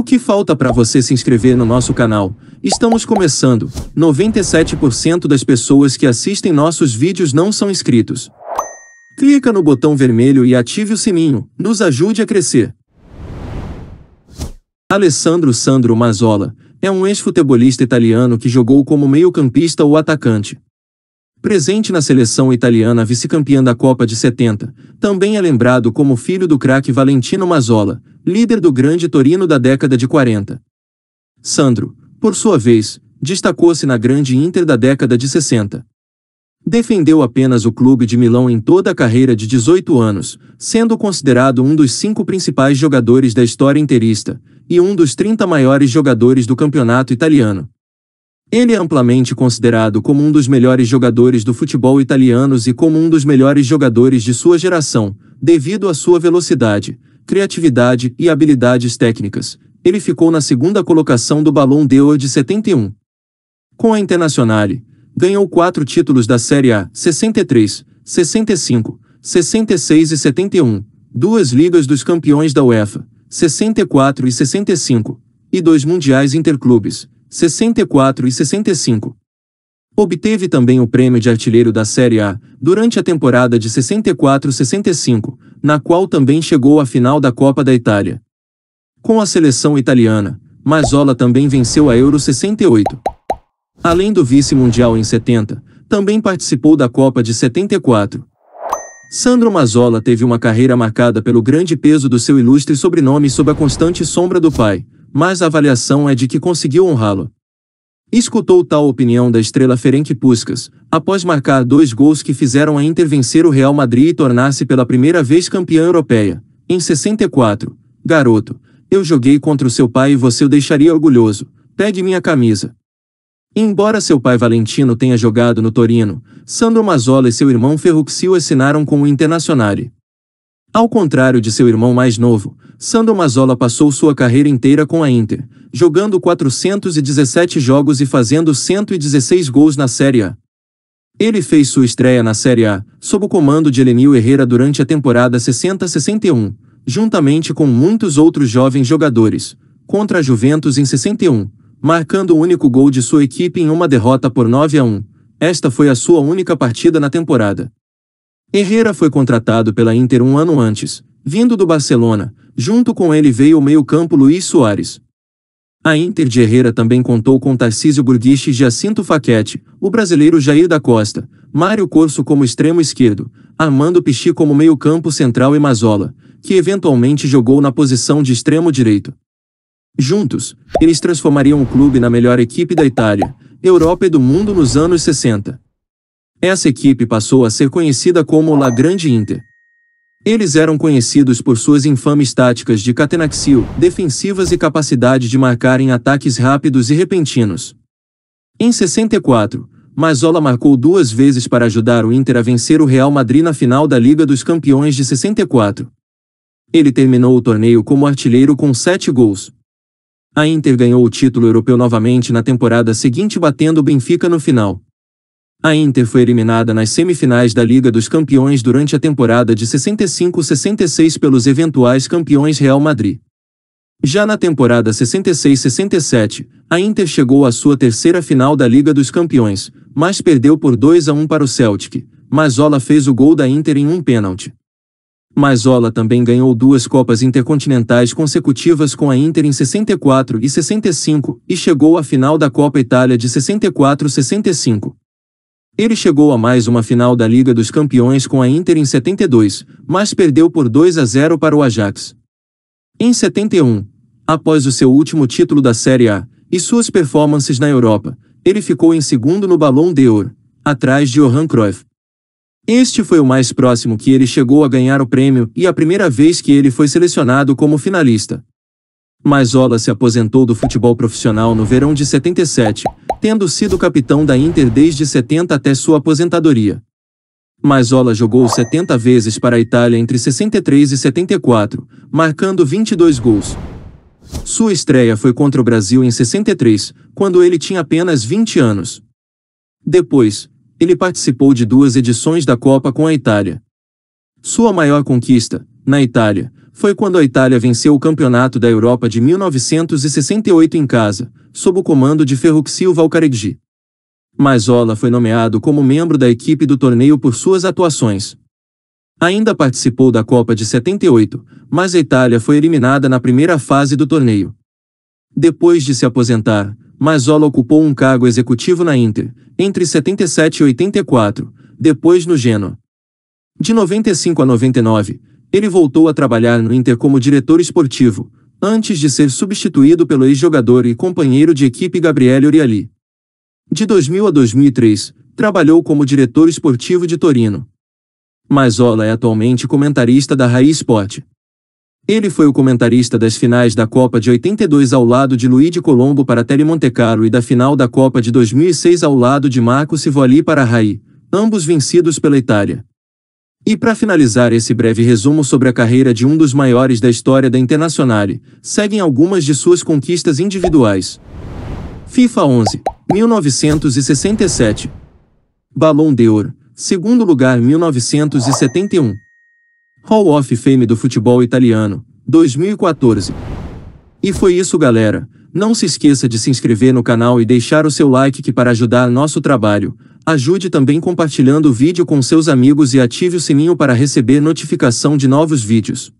O que falta para você se inscrever no nosso canal? Estamos começando. 97% das pessoas que assistem nossos vídeos não são inscritos. Clica no botão vermelho e ative o sininho. Nos ajude a crescer. Alessandro Sandro Mazzola é um ex-futebolista italiano que jogou como meio-campista ou atacante. Presente na seleção italiana vice-campeã da Copa de 70, também é lembrado como filho do craque Valentino Mazzola, líder do Grande Torino da década de 40. Sandro, por sua vez, destacou-se na Grande Inter da década de 60. Defendeu apenas o clube de Milão em toda a carreira de 18 anos, sendo considerado um dos cinco principais jogadores da história interista e um dos 30 maiores jogadores do campeonato italiano. Ele é amplamente considerado como um dos melhores jogadores do futebol italiano e como um dos melhores jogadores de sua geração, devido à sua velocidade, criatividade e habilidades técnicas. Ele ficou na segunda colocação do Ballon d'Or de 71. Com a Internazionale, ganhou quatro títulos da Série A, 63, 65, 66 e 71, duas Ligas dos Campeões da UEFA, 64 e 65, e dois Mundiais Interclubes, 64 e 65. Obteve também o prêmio de artilheiro da Série A durante a temporada de 64-65, na qual também chegou à final da Copa da Itália. Com a seleção italiana, Mazzola também venceu a Euro 68. Além do vice-mundial em 70, também participou da Copa de 74. Sandro Mazzola teve uma carreira marcada pelo grande peso do seu ilustre sobrenome sob a constante sombra do pai, mas a avaliação é de que conseguiu honrá-lo. Escutou tal opinião da estrela Ferenc Puskas, após marcar dois gols que fizeram a Inter vencer o Real Madrid e tornar-se pela primeira vez campeã europeia. Em 64, garoto, eu joguei contra o seu pai e você o deixaria orgulhoso. Pegue minha camisa. Embora seu pai Valentino tenha jogado no Torino, Sandro Mazzola e seu irmão Ferruccio assinaram com o Internazionale. Ao contrário de seu irmão mais novo, Sandro Mazzola passou sua carreira inteira com a Inter, jogando 417 jogos e fazendo 116 gols na Série A. Ele fez sua estreia na Série A, sob o comando de Elenil Herrera durante a temporada 60-61, juntamente com muitos outros jovens jogadores, contra a Juventus em 61, marcando o único gol de sua equipe em uma derrota por 9 a 1. Esta foi a sua única partida na temporada. Herrera foi contratado pela Inter um ano antes, vindo do Barcelona, junto com ele veio o meio-campo Luiz Soares. A Inter de Herrera também contou com Tarcísio Burguiche e Jacinto Faquete, o brasileiro Jair da Costa, Mário Corso como extremo esquerdo, Armando Pichi como meio-campo central e Mazola, que eventualmente jogou na posição de extremo direito. Juntos, eles transformariam o clube na melhor equipe da Itália, Europa e do mundo nos anos 60. Essa equipe passou a ser conhecida como La Grande Inter. Eles eram conhecidos por suas infames táticas de catenaxil, defensivas e capacidade de marcar em ataques rápidos e repentinos. Em 64, Mazola marcou duas vezes para ajudar o Inter a vencer o Real Madrid na final da Liga dos Campeões de 64. Ele terminou o torneio como artilheiro com sete gols. A Inter ganhou o título europeu novamente na temporada seguinte batendo o Benfica no final. A Inter foi eliminada nas semifinais da Liga dos Campeões durante a temporada de 65-66 pelos eventuais campeões Real Madrid. Já na temporada 66-67, a Inter chegou à sua terceira final da Liga dos Campeões, mas perdeu por 2 a 1 para o Celtic. Mazola fez o gol da Inter em um pênalti. Mazola também ganhou duas Copas Intercontinentais consecutivas com a Inter em 64 e 65 e chegou à final da Copa Itália de 64-65. Ele chegou a mais uma final da Liga dos Campeões com a Inter em 72, mas perdeu por 2 a 0 para o Ajax. Em 71, após o seu último título da Série A e suas performances na Europa, ele ficou em segundo no Ballon d'Or, atrás de Johan Cruyff. Este foi o mais próximo que ele chegou a ganhar o prêmio e a primeira vez que ele foi selecionado como finalista. Maisola se aposentou do futebol profissional no verão de 77, tendo sido capitão da Inter desde 70 até sua aposentadoria. Maisola jogou 70 vezes para a Itália entre 63 e 74, marcando 22 gols. Sua estreia foi contra o Brasil em 63, quando ele tinha apenas 20 anos. Depois, ele participou de duas edições da Copa com a Itália. Sua maior conquista, na Itália, foi quando a Itália venceu o Campeonato da Europa de 1968 em casa, sob o comando de Ferruccio Valcareggi. Maisola foi nomeado como membro da equipe do torneio por suas atuações. Ainda participou da Copa de 78, mas a Itália foi eliminada na primeira fase do torneio. Depois de se aposentar, Maisola ocupou um cargo executivo na Inter, entre 77 e 84, depois no Genoa. De 95 a 99, ele voltou a trabalhar no Inter como diretor esportivo, antes de ser substituído pelo ex-jogador e companheiro de equipe Gabriele Oriali. De 2000 a 2003, trabalhou como diretor esportivo de Torino. Mazola é atualmente comentarista da Rai Sport. Ele foi o comentarista das finais da Copa de 82 ao lado de Luigi Colombo para Tele Monte Carlo e da final da Copa de 2006 ao lado de Marco Sivoli para Rai, ambos vencidos pela Itália. E para finalizar esse breve resumo sobre a carreira de um dos maiores da história da Internazionale, seguem algumas de suas conquistas individuais. FIFA 11, 1967. Ballon d'Or, segundo lugar 1971. Hall of Fame do futebol italiano, 2014. E foi isso, galera. Não se esqueça de se inscrever no canal e deixar o seu like que para ajudar nosso trabalho. Ajude também compartilhando o vídeo com seus amigos e ative o sininho para receber notificação de novos vídeos.